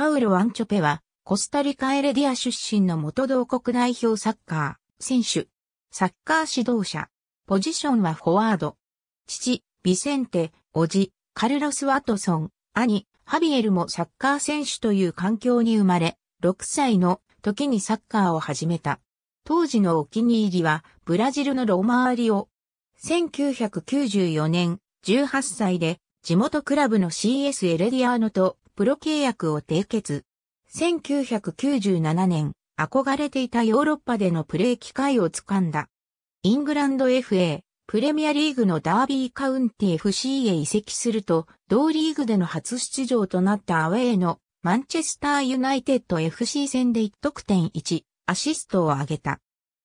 パウロ・アンチョペは、コスタリカ・エレディア出身の元同国代表サッカー、選手、サッカー指導者、ポジションはフォワード。父、ビセンテ、おじ、カルロス・ワトソン、兄、ハビエルもサッカー選手という環境に生まれ、6歳の時にサッカーを始めた。当時のお気に入りは、ブラジルのロマーリオ。1994年、18歳で、地元クラブの CS エレディアーノとプロ契約を締結。1997年、憧れていたヨーロッパでのプレー機会をつかんだ。イングランド FA、プレミアリーグのダービーカウンティ FC へ移籍すると、同リーグでの初出場となったアウェーのマンチェスターユナイテッド FC 戦で1得点1、アシストを挙げた。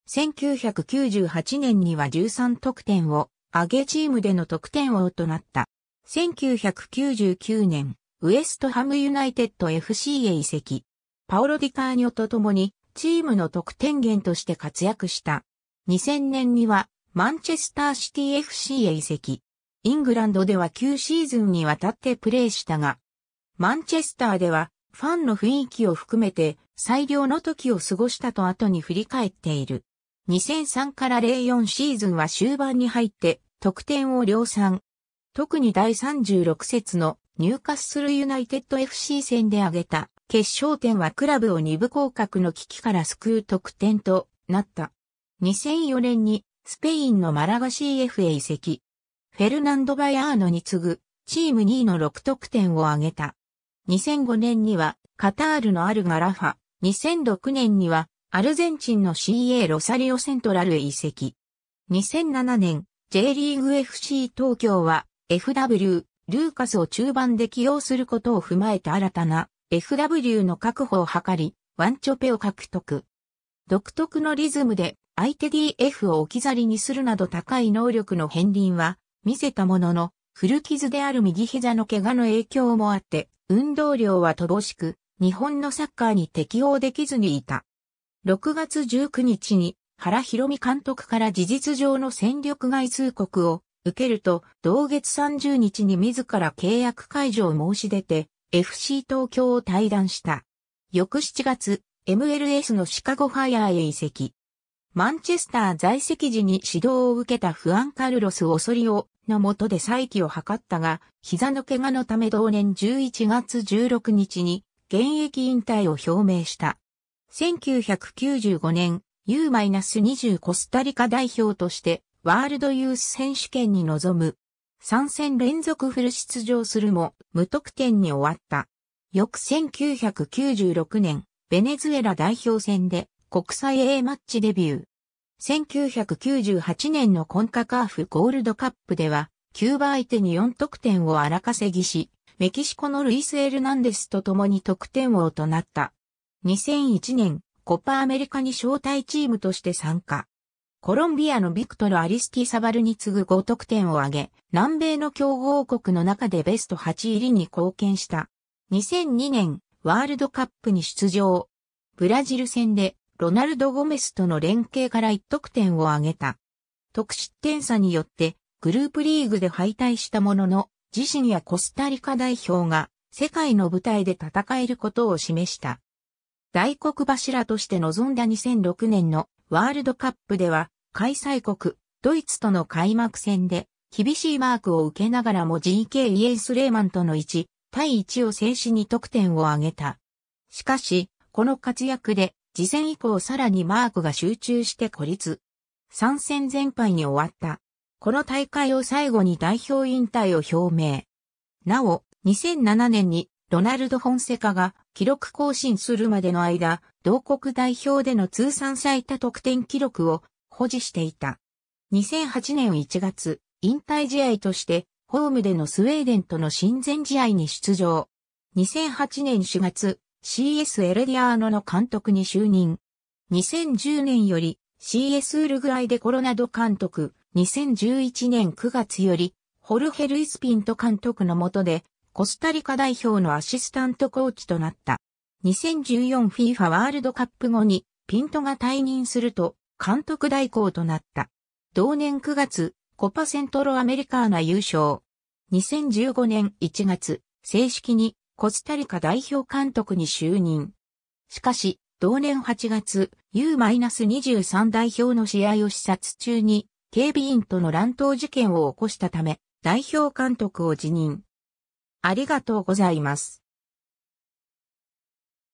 1998年には13得点を上げチームでの得点王となった。1999年、ウエストハムユナイテッド FC へ移籍。パオロ・ディカーニョと共にチームの得点源として活躍した。2000年にはマンチェスターシティ FC へ移籍。イングランドでは9シーズンにわたってプレーしたが、マンチェスターではファンの雰囲気を含めて最良の時を過ごしたと後に振り返っている。2003から04シーズンは終盤に入って得点を量産。特に第36節の入荷するユナイテッド FC 戦で挙げた決勝点はクラブを二部降格の危機から救う得点となった。2004年にスペインのマラガ CF へ移籍。フェルナンド・バヤーノに次ぐチーム2位の6得点を挙げた。2005年にはカタールのアルガラファ、2006年にはアルゼンチンの CA ロサリオセントラルへ移籍。2007年 J リーグ FC 東京は FW ルーカスを中盤で起用することを踏まえて新たな FW の確保を図り、ワンチョペを獲得。独特のリズムで相手 DF を置き去りにするなど高い能力の片鱗は見せたものの、古傷である右膝の怪我の影響もあって、運動量は乏しく、日本のサッカーに適応できずにいた。6月19日に原博美監督から事実上の戦力外通告を受けると、同月30日に自ら契約解除を申し出て、FC 東京を退団した。翌7月、MLS のシカゴファイアーへ移籍。マンチェスター在籍時に指導を受けたフアンカルロス・オソリオの下で再起を図ったが、膝の怪我のため同年11月16日に現役引退を表明した。1995年 U-20 コスタリカ代表としてワールドユース選手権に臨む。3戦連続フル出場するも、無得点に終わった。翌1996年、ベネズエラ代表戦で国際 A マッチデビュー。1998年のコンカカーフゴールドカップでは、キューバ相手に4得点を荒稼ぎし、メキシコのルイス・エルナンデスと共に得点王となった。2001年、コパアメリカに招待チームとして参加。コロンビアのビクトル・アリスティサバルに次ぐ5得点を挙げ、南米の強豪国の中でベスト8入りに貢献した。2002年、ワールドカップに出場。ブラジル戦で、ロナルド・ゴメスとの連携から1得点を挙げた。得失点差によって、グループリーグで敗退したものの、自身やコスタリカ代表が、世界の舞台で戦えることを示した。大黒柱として臨んだ2006年のワールドカップでは開催国、ドイツとの開幕戦で、厳しいマークを受けながらも GK イエンス・レーマンとの1対1を制止に得点を挙げた。しかし、この活躍で、次戦以降さらにマークが集中して孤立。参戦全敗に終わった。この大会を最後に代表引退を表明。なお、2007年にロナルド・フォンセカが記録更新するまでの間、同国代表での通算最多得点記録を保持していた。2008年1月、引退試合として、ホームでのスウェーデンとの親善試合に出場。2008年4月、CS エレディアーノの監督に就任。2010年より CS ウルグアイでコロナド監督、2011年9月より、ホルヘル・イスピント監督の下で、コスタリカ代表のアシスタントコーチとなった。2014FIFA ワールドカップ後に、ピントが退任すると、監督代行となった。同年9月、コパセントロアメリカーナ優勝。2015年1月、正式にコスタリカ代表監督に就任。しかし、同年8月、U-23 代表の試合を視察中に、警備員との乱闘事件を起こしたため、代表監督を辞任。ありがとうございます。